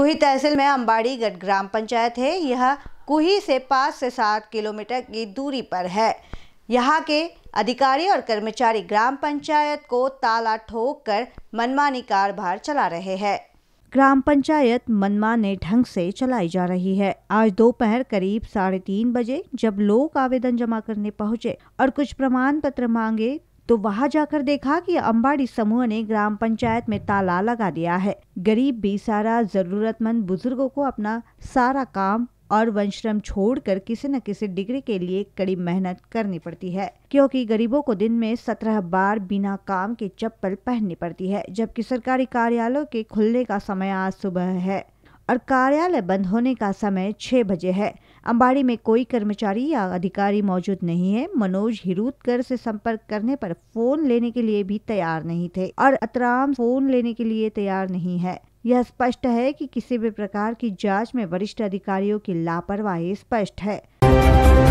कुही तहसील में गढ़ ग्राम पंचायत है यह कुही से पाँच से सात किलोमीटर की दूरी पर है यहाँ के अधिकारी और कर्मचारी ग्राम पंचायत को ताला ठोक कर मनमानी कारभार चला रहे हैं ग्राम पंचायत मनमाने ढंग से चलाई जा रही है आज दोपहर करीब साढ़े तीन बजे जब लोग आवेदन जमा करने पहुंचे और कुछ प्रमाण पत्र मांगे तो वहां जाकर देखा कि अंबाड़ी समूह ने ग्राम पंचायत में ताला लगा दिया है गरीब बेसारा जरूरतमंद बुजुर्गों को अपना सारा काम और छोड़ छोड़कर किसी न किसी डिग्री के लिए कड़ी मेहनत करनी पड़ती है क्योंकि गरीबों को दिन में सत्रह बार बिना काम के चप्पल पहननी पड़ती है जबकि सरकारी कार्यालयों के खुलने का समय आज सुबह है और कार्यालय बंद होने का समय छह बजे है अंबाड़ी में कोई कर्मचारी या अधिकारी मौजूद नहीं है मनोज हिरूदकर से संपर्क करने पर फोन लेने के लिए भी तैयार नहीं थे और अतराम फोन लेने के लिए तैयार नहीं है यह स्पष्ट है कि किसी भी प्रकार की जांच में वरिष्ठ अधिकारियों की लापरवाही स्पष्ट है